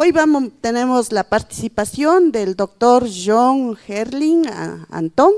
Hoy tenemos la participación del doctor John Herling Antón,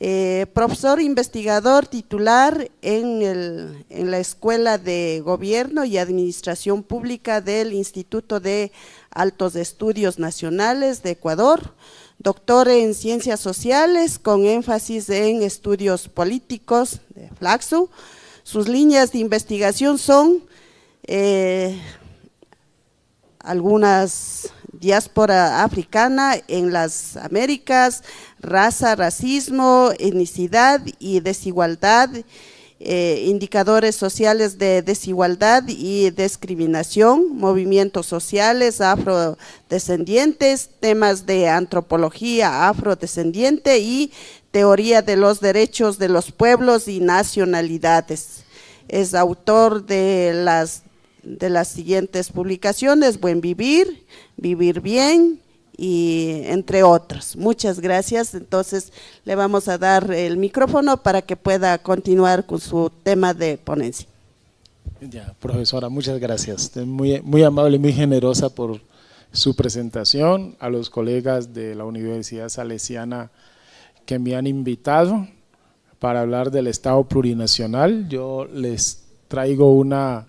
eh, profesor investigador titular en, la Escuela de Gobierno y Administración Pública del Instituto de Altos Estudios Nacionales de Ecuador, doctor en Ciencias Sociales con énfasis en Estudios Políticos de Flaxo. Sus líneas de investigación son… Eh, algunas diáspora africana en las Américas, raza, racismo, etnicidad y desigualdad, eh, indicadores sociales de desigualdad y discriminación, movimientos sociales afrodescendientes, temas de antropología afrodescendiente y teoría de los derechos de los pueblos y nacionalidades. Es autor de las de las siguientes publicaciones, Buen Vivir, Vivir Bien y entre otras. Muchas gracias. Entonces le vamos a dar el micrófono para que pueda continuar con su tema de ponencia. Ya, profesora, muchas gracias. Muy, muy amable, muy generosa por su presentación. A los colegas de la Universidad Salesiana que me han invitado para hablar del Estado plurinacional, yo les traigo una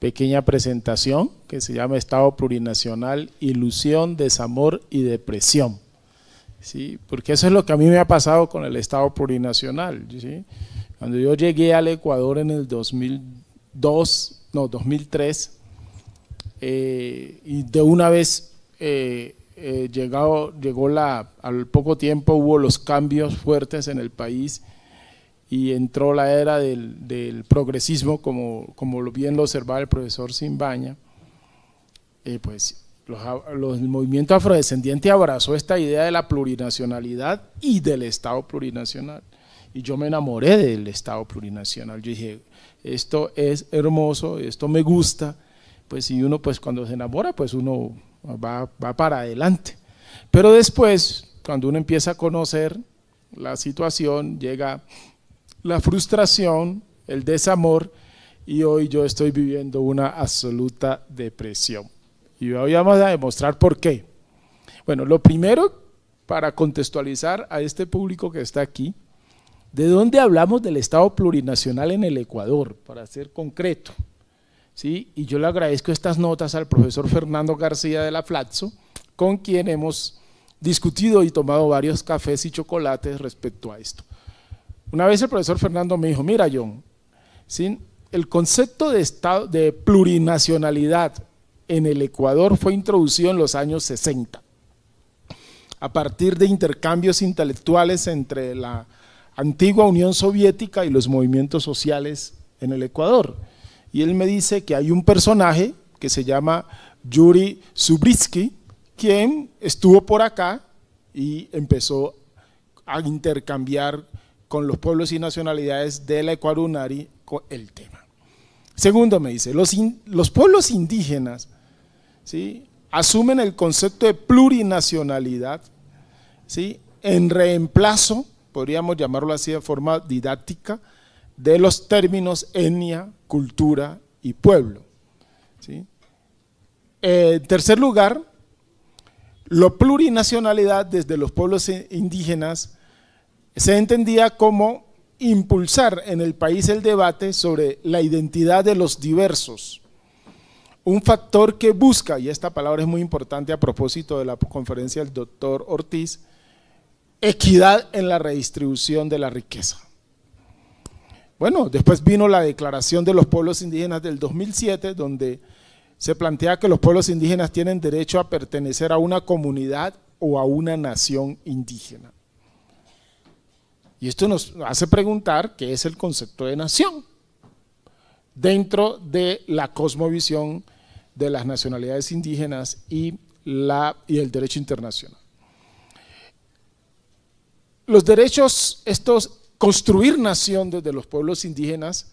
pequeña presentación que se llama Estado Plurinacional, Ilusión, Desamor y Depresión. ¿sí? Porque eso es lo que a mí me ha pasado con el Estado Plurinacional. Cuando yo llegué al Ecuador en el 2002, no, 2003, eh, y de una vez eh, eh, llegó la, al poco tiempo hubo los cambios fuertes en el país, y entró la era del, progresismo, como, como, bien lo observaba el profesor Simbaña, eh, pues los, el movimiento afrodescendiente abrazó esta idea de la plurinacionalidad y del Estado plurinacional. Y yo me enamoré del Estado plurinacional. Yo dije, esto es hermoso, esto me gusta. Pues si uno, pues cuando se enamora, pues uno va, va para adelante. Pero después, cuando uno empieza a conocer la situación, llega la frustración, el desamor y hoy yo estoy viviendo una absoluta depresión. Y hoy vamos a demostrar por qué. Bueno, lo primero para contextualizar a este público que está aquí, ¿de dónde hablamos del Estado plurinacional en el Ecuador? Para ser concreto. ¿sí? Y yo le agradezco estas notas al profesor Fernando García de la Flaxo, con quien hemos discutido y tomado varios cafés y chocolates respecto a esto. Una vez el profesor Fernando me dijo, mira John, el concepto de, de plurinacionalidad en el Ecuador fue introducido en los años 60, a partir de intercambios intelectuales entre la antigua Unión Soviética y los movimientos sociales en el Ecuador. Y él me dice que hay un personaje que se llama Yuri Subritsky, quien estuvo por acá y empezó a intercambiar con los pueblos y nacionalidades de la Ecuarunari el tema. Segundo, me dice, los, los pueblos indígenas asumen el concepto de plurinacionalidad en reemplazo, podríamos llamarlo así de forma didáctica, de los términos etnia, cultura y pueblo. Eh, en tercer lugar, la plurinacionalidad desde los pueblos e, indígenas se entendía como impulsar en el país el debate sobre la identidad de los diversos. Un factor que busca, y esta palabra es muy importante a propósito de la conferencia del doctor Ortiz, equidad en la redistribución de la riqueza. Bueno, después vino la declaración de los pueblos indígenas del 2007, donde se plantea que los pueblos indígenas tienen derecho a pertenecer a una comunidad o a una nación indígena. Y esto nos hace preguntar qué es el concepto de nación dentro de la cosmovisión de las nacionalidades indígenas y, el derecho internacional. Los derechos, estos, construir nación desde los pueblos indígenas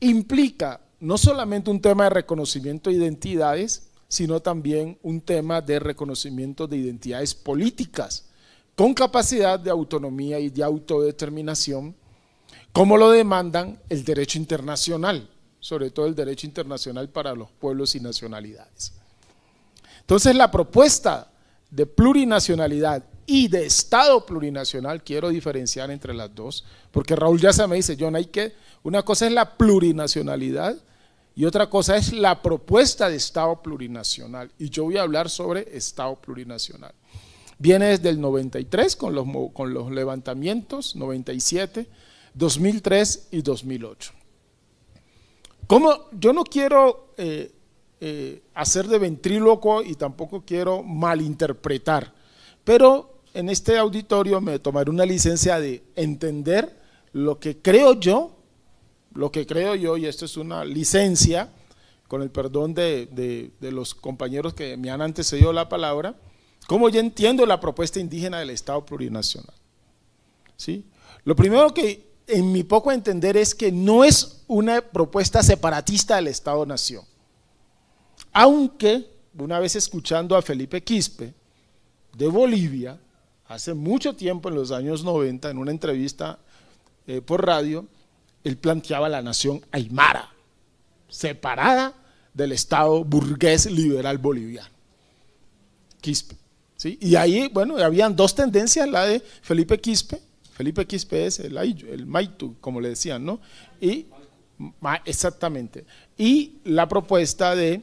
implica no solamente un tema de reconocimiento de identidades, sino también un tema de reconocimiento de identidades políticas con capacidad de autonomía y de autodeterminación, como lo demandan el derecho internacional, sobre todo el derecho internacional para los pueblos y nacionalidades. Entonces la propuesta de plurinacionalidad y de Estado plurinacional, quiero diferenciar entre las dos, porque Raúl ya se me dice, no hay que, una cosa es la plurinacionalidad y otra cosa es la propuesta de Estado plurinacional, y yo voy a hablar sobre Estado plurinacional. Viene desde el 93 con los, con los levantamientos, 97, 2003 y 2008. Como yo no quiero eh, eh, hacer de ventríloco y tampoco quiero malinterpretar, pero en este auditorio me tomaré una licencia de entender lo que creo yo, lo que creo yo, y esto es una licencia, con el perdón de los compañeros que me han antecedido la palabra, ¿Cómo yo entiendo la propuesta indígena del Estado plurinacional? ¿Sí? Lo primero que en mi poco entender es que no es una propuesta separatista del Estado-Nación. Aunque, una vez escuchando a Felipe Quispe de Bolivia, hace mucho tiempo, en los años 90, en una entrevista eh, por radio, él planteaba la nación aymara, separada del Estado burgués liberal boliviano. Quispe. Y ahí, bueno, habían dos tendencias, la de Felipe Quispe, Felipe Quispe es el, el Maitu, como le decían, ¿no? Y, exactamente. Y la propuesta de,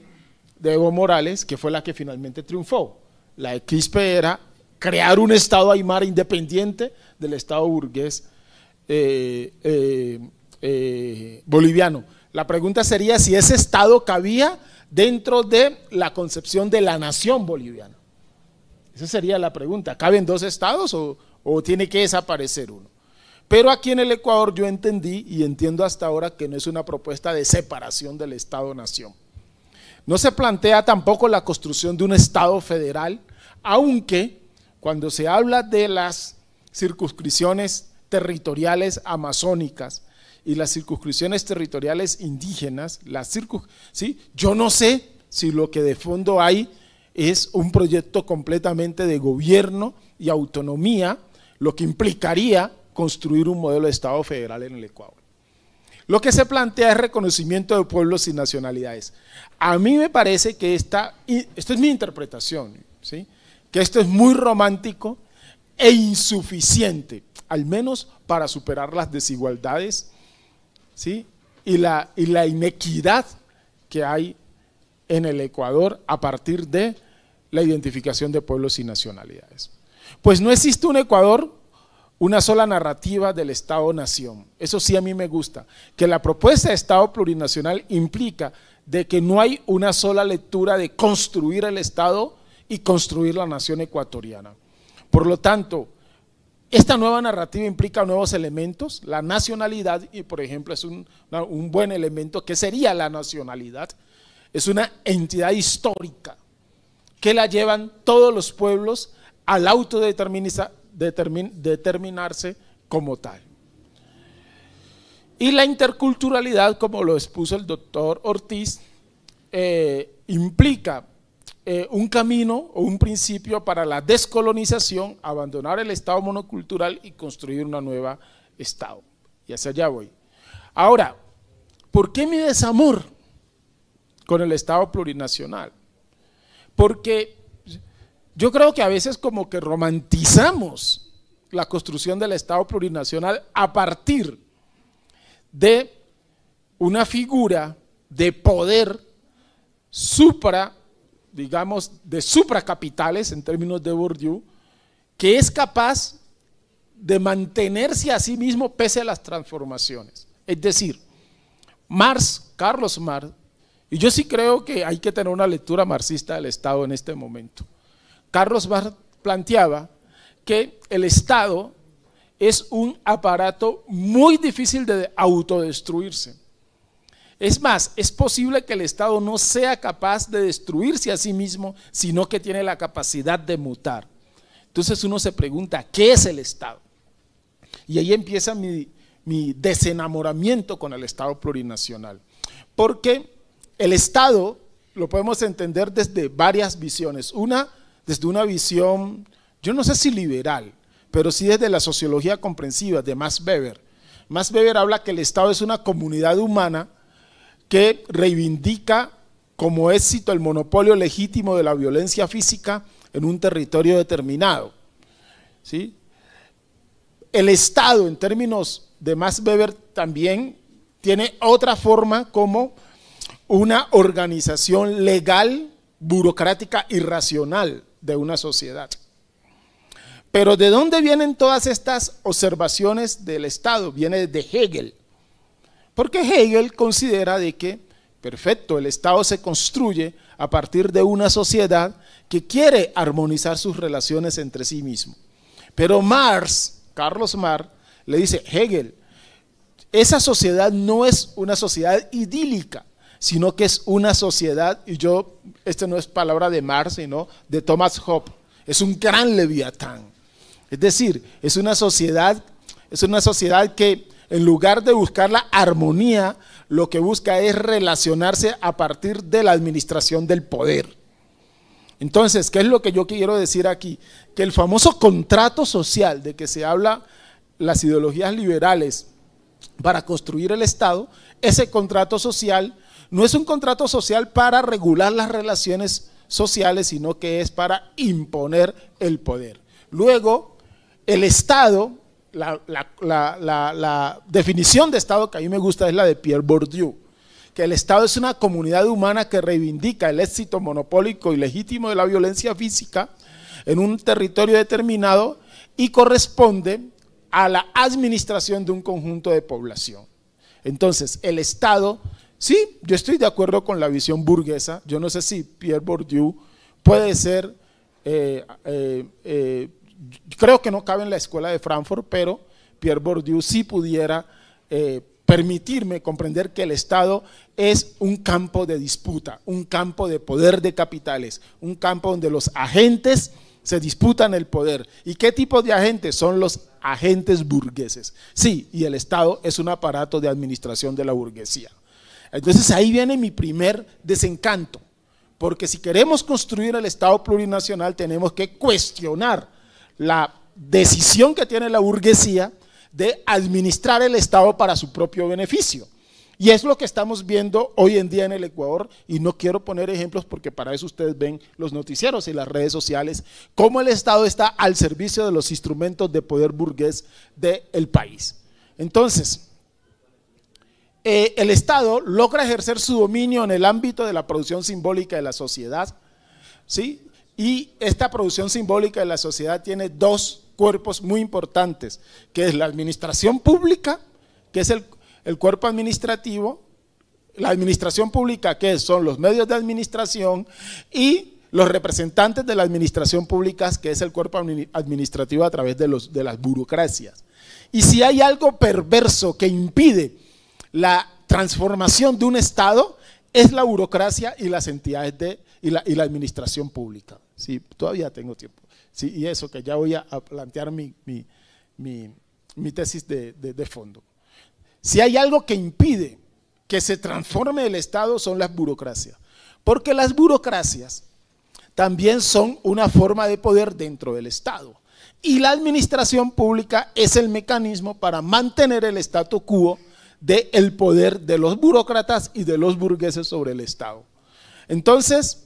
Evo Morales, que fue la que finalmente triunfó. La de Quispe era crear un Estado aymara independiente del Estado burgués eh, eh, eh, boliviano. La pregunta sería si ese Estado cabía dentro de la concepción de la nación boliviana. Esa sería la pregunta. ¿Caben dos estados o, tiene que desaparecer uno? Pero aquí en el Ecuador yo entendí y entiendo hasta ahora que no es una propuesta de separación del Estado-Nación. No se plantea tampoco la construcción de un Estado federal, aunque cuando se habla de las circunscripciones territoriales amazónicas y las circunscripciones territoriales indígenas, las yo no sé si lo que de fondo hay es un proyecto completamente de gobierno y autonomía, lo que implicaría construir un modelo de Estado federal en el Ecuador. Lo que se plantea es reconocimiento de pueblos y nacionalidades. A mí me parece que esta, es mi interpretación, ¿sí? que esto es muy romántico e insuficiente, al menos para superar las desigualdades ¿sí? y, la, y la inequidad que hay en el Ecuador a partir de la identificación de pueblos y nacionalidades. Pues no existe un Ecuador, una sola narrativa del Estado-nación. Eso sí a mí me gusta, que la propuesta de Estado plurinacional implica de que no hay una sola lectura de construir el Estado y construir la nación ecuatoriana. Por lo tanto, esta nueva narrativa implica nuevos elementos, la nacionalidad, y por ejemplo es un, buen elemento que sería la nacionalidad, es una entidad histórica que la llevan todos los pueblos al autodeterminarse como tal. Y la interculturalidad, como lo expuso el doctor Ortiz, eh, implica eh, un camino o un principio para la descolonización, abandonar el Estado monocultural y construir una nueva Estado. Y hacia allá voy. Ahora, ¿por qué mi desamor con el Estado plurinacional. Porque yo creo que a veces como que romantizamos la construcción del Estado plurinacional a partir de una figura de poder supra, digamos, de supracapitales en términos de Bourdieu, que es capaz de mantenerse a sí mismo pese a las transformaciones. Es decir, Marx, Carlos Marx, y yo sí creo que hay que tener una lectura marxista del Estado en este momento. Carlos Barth planteaba que el Estado es un aparato muy difícil de autodestruirse. Es más, es posible que el Estado no sea capaz de destruirse a sí mismo, sino que tiene la capacidad de mutar. Entonces uno se pregunta, ¿qué es el Estado? Y ahí empieza mi, mi desenamoramiento con el Estado plurinacional. Porque el Estado lo podemos entender desde varias visiones. Una, desde una visión, yo no sé si liberal, pero sí desde la sociología comprensiva de Max Weber. Max Weber habla que el Estado es una comunidad humana que reivindica como éxito el monopolio legítimo de la violencia física en un territorio determinado. ¿Sí? El Estado, en términos de Max Weber, también tiene otra forma como una organización legal, burocrática y racional de una sociedad. Pero ¿de dónde vienen todas estas observaciones del Estado? Viene de Hegel. Porque Hegel considera de que, perfecto, el Estado se construye a partir de una sociedad que quiere armonizar sus relaciones entre sí mismo. Pero Marx, Carlos Marx, le dice, Hegel, esa sociedad no es una sociedad idílica, sino que es una sociedad, y yo, esta no es palabra de Marx, sino de Thomas Hobbes, es un gran leviatán. Es decir, es una sociedad, es una sociedad que en lugar de buscar la armonía, lo que busca es relacionarse a partir de la administración del poder. Entonces, ¿qué es lo que yo quiero decir aquí? Que el famoso contrato social de que se habla las ideologías liberales para construir el Estado, ese contrato social no es un contrato social para regular las relaciones sociales, sino que es para imponer el poder. Luego, el Estado, la, definición de Estado que a mí me gusta es la de Pierre Bourdieu que el Estado es una comunidad humana que reivindica el éxito monopólico y legítimo de la violencia física en un territorio determinado y corresponde a la administración de un conjunto de población. Entonces, el Estado Sí, yo estoy de acuerdo con la visión burguesa. Yo no sé si Pierre Bourdieu puede ser, eh, eh, eh, creo que no cabe en la escuela de Frankfurt, pero Pierre Bourdieu sí pudiera permitirme comprender que el Estado es un campo de disputa, un campo de poder de capitales, un campo donde los agentes se disputan el poder. ¿Y qué tipo de agentes? Son los agentes burgueses. Sí, y el Estado es un aparato de administración de la burguesía. Entonces ahí viene mi primer desencanto, porque si queremos construir el Estado plurinacional tenemos que cuestionar la decisión que tiene la burguesía de administrar el Estado para su propio beneficio. Y es lo que estamos viendo hoy en día en el Ecuador, y no quiero poner ejemplos porque para eso ustedes ven los noticieros y las redes sociales, cómo el Estado está al servicio de los instrumentos de poder burgués del país. Entonces, eh, el Estado logra ejercer su dominio en el ámbito de la producción simbólica de la sociedad, ¿sí? Y esta producción simbólica de la sociedad tiene dos cuerpos muy importantes, que es la administración pública, que es el, cuerpo administrativo, la administración pública, que son los medios de administración, y los representantes de la administración pública, que es el cuerpo administrativo a través de, los, de las burocracias. Y si hay algo perverso que impide la transformación de un Estado es la burocracia y las entidades de, y, la, administración pública. Sí, todavía tengo tiempo. Sí, y eso que ya voy a, plantear mi, tesis de, de fondo. Si hay algo que impide que se transforme el Estado son las burocracias. Porque las burocracias también son una forma de poder dentro del Estado. Y la administración pública es el mecanismo para mantener el statu quo del el poder de los burócratas y de los burgueses sobre el Estado. Entonces,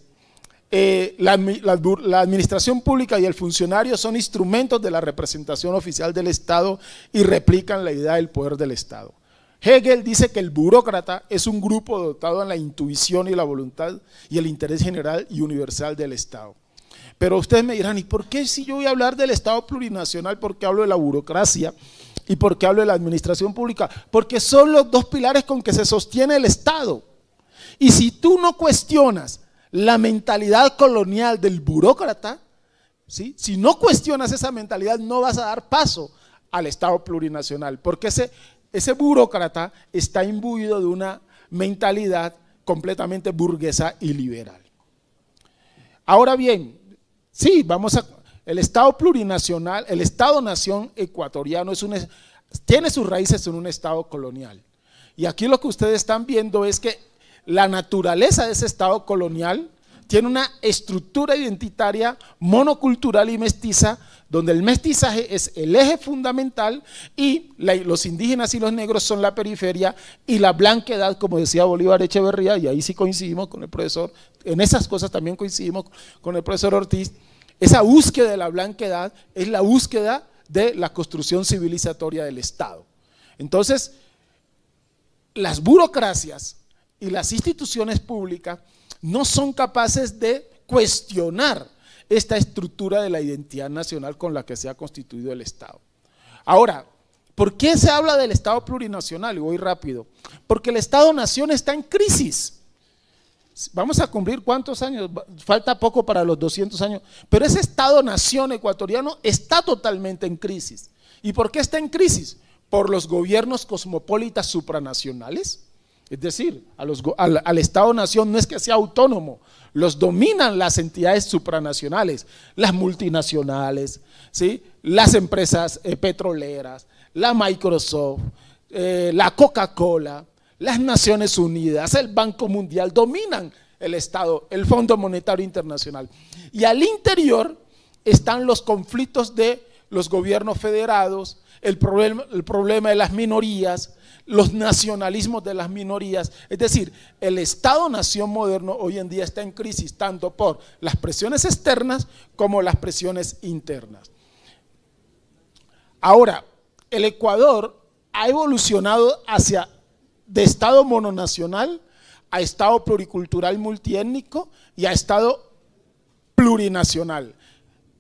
eh, la, administración pública y el funcionario son instrumentos de la representación oficial del Estado y replican la idea del poder del Estado. Hegel dice que el burócrata es un grupo dotado en la intuición y la voluntad y el interés general y universal del Estado. Pero ustedes me dirán, ¿y por qué si yo voy a hablar del Estado plurinacional, por qué hablo de la burocracia? ¿Y por qué hablo de la administración pública? Porque son los dos pilares con que se sostiene el Estado. Y si tú no cuestionas la mentalidad colonial del burócrata, ¿sí? si no cuestionas esa mentalidad, no vas a dar paso al Estado plurinacional, porque ese, ese burócrata está imbuido de una mentalidad completamente burguesa y liberal. Ahora bien, sí, vamos a, el Estado plurinacional, el Estado-nación ecuatoriano es un, tiene sus raíces en un Estado colonial. Y aquí lo que ustedes están viendo es que la naturaleza de ese Estado colonial tiene una estructura identitaria monocultural y mestiza, donde el mestizaje es el eje fundamental y los indígenas y los negros son la periferia y la blanquedad, como decía Bolívar Echeverría, y ahí sí coincidimos con el profesor, en esas cosas también coincidimos con el profesor Ortiz, esa búsqueda de la blanquedad es la búsqueda de la construcción civilizatoria del Estado. Entonces, las burocracias y las instituciones públicas no son capaces de cuestionar esta estructura de la identidad nacional con la que se ha constituido el Estado. Ahora, ¿por qué se habla del Estado plurinacional? Y voy rápido. Porque el Estado-nación está en crisis. Vamos a cumplir cuántos años, falta poco para los 200 años, pero ese Estado-nación ecuatoriano está totalmente en crisis. ¿Y por qué está en crisis? Por los gobiernos cosmopolitas supranacionales. Es decir, al, Estado-nación no es que sea autónomo, los dominan las entidades supranacionales, las multinacionales, ¿sí? las empresas eh, petroleras, la Microsoft, eh, la Coca-Cola, las Naciones Unidas, el Banco Mundial, dominan el Estado, el Fondo Monetario Internacional. Y al interior están los conflictos de los gobiernos federados, el problema, el problema de las minorías, los nacionalismos de las minorías. Es decir, el Estado-nación moderno hoy en día está en crisis tanto por las presiones externas como las presiones internas. Ahora, el Ecuador ha evolucionado hacia de Estado mononacional a Estado pluricultural multiétnico y a Estado plurinacional.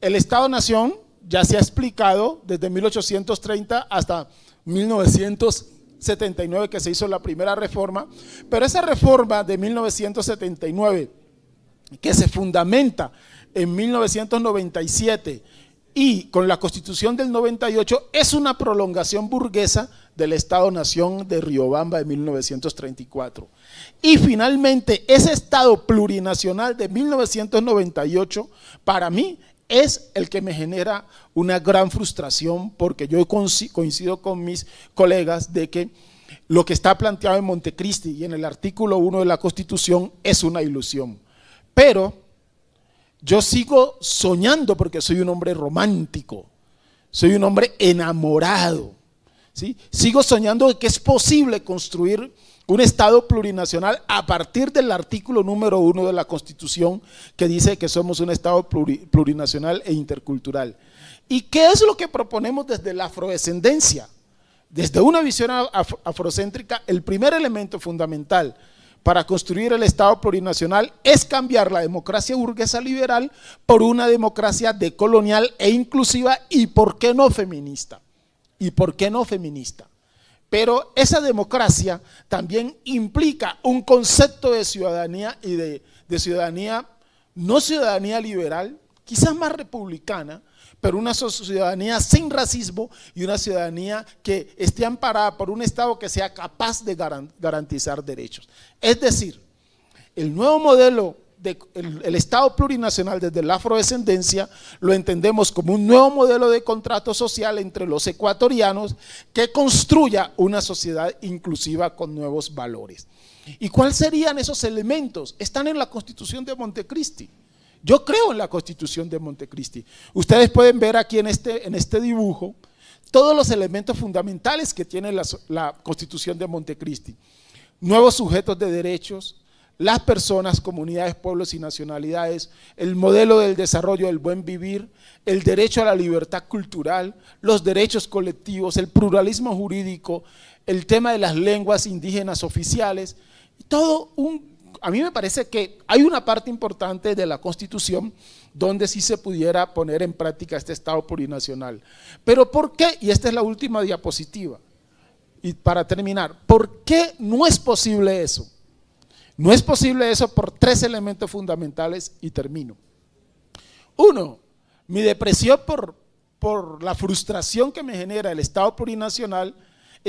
El Estado-nación ya se ha explicado desde 1830 hasta 1979 que se hizo la primera reforma, pero esa reforma de 1979 que se fundamenta en 1997 y con la constitución del 98 es una prolongación burguesa del Estado-Nación de Riobamba de 1934. Y finalmente, ese Estado plurinacional de 1998, para mí, es el que me genera una gran frustración porque yo coincido con mis colegas de que lo que está planteado en Montecristi y en el artículo 1 de la Constitución es una ilusión. Pero yo sigo soñando porque soy un hombre romántico, soy un hombre enamorado. ¿sí? Sigo soñando de que es posible construir un Estado plurinacional a partir del artículo número uno de la Constitución que dice que somos un Estado plurinacional e intercultural. ¿Y qué es lo que proponemos desde la afrodescendencia? Desde una visión afrocéntrica, el primer elemento fundamental para construir el Estado plurinacional es cambiar la democracia burguesa liberal por una democracia decolonial e inclusiva y por qué no feminista. ¿Y por qué no feminista? Pero esa democracia también implica un concepto de ciudadanía y de, de ciudadanía, no ciudadanía liberal, quizás más republicana, pero una ciudadanía sin racismo y una ciudadanía que esté amparada por un Estado que sea capaz de garantizar derechos. Es decir, el nuevo modelo del Estado plurinacional desde la afrodescendencia lo entendemos como un nuevo modelo de contrato social entre los ecuatorianos que construya una sociedad inclusiva con nuevos valores. ¿Y cuáles serían esos elementos? Están en la Constitución de Montecristi. Yo creo en la constitución de Montecristi. Ustedes pueden ver aquí en este, en este dibujo todos los elementos fundamentales que tiene la, la constitución de Montecristi. Nuevos sujetos de derechos, las personas, comunidades, pueblos y nacionalidades, el modelo del desarrollo del buen vivir, el derecho a la libertad cultural, los derechos colectivos, el pluralismo jurídico, el tema de las lenguas indígenas oficiales, todo un a mí me parece que hay una parte importante de la Constitución donde sí se pudiera poner en práctica este Estado plurinacional. Pero ¿por qué? Y esta es la última diapositiva. Y para terminar, ¿por qué no es posible eso? No es posible eso por tres elementos fundamentales y termino. Uno, mi depresión por, por la frustración que me genera el Estado plurinacional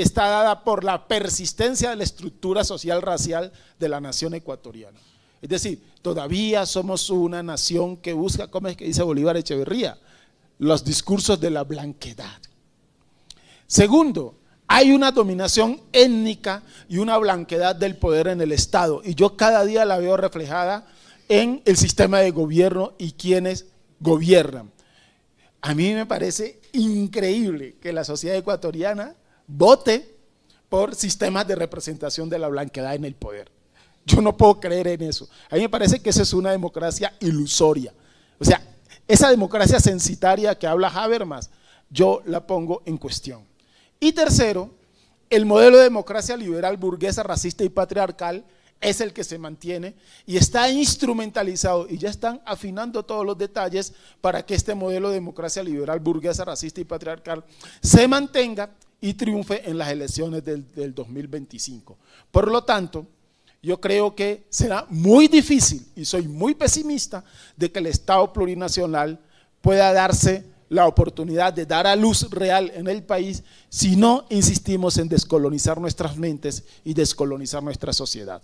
está dada por la persistencia de la estructura social racial de la nación ecuatoriana. Es decir, todavía somos una nación que busca, como es que dice Bolívar Echeverría, los discursos de la blanquedad. Segundo, hay una dominación étnica y una blanquedad del poder en el Estado. Y yo cada día la veo reflejada en el sistema de gobierno y quienes gobiernan. A mí me parece increíble que la sociedad ecuatoriana vote por sistemas de representación de la blanquedad en el poder. Yo no puedo creer en eso. A mí me parece que esa es una democracia ilusoria. O sea, esa democracia censitaria que habla Habermas, yo la pongo en cuestión. Y tercero, el modelo de democracia liberal, burguesa, racista y patriarcal es el que se mantiene y está instrumentalizado y ya están afinando todos los detalles para que este modelo de democracia liberal, burguesa, racista y patriarcal se mantenga y triunfe en las elecciones del, del 2025. Por lo tanto, yo creo que será muy difícil, y soy muy pesimista, de que el Estado plurinacional pueda darse la oportunidad de dar a luz real en el país si no insistimos en descolonizar nuestras mentes y descolonizar nuestra sociedad.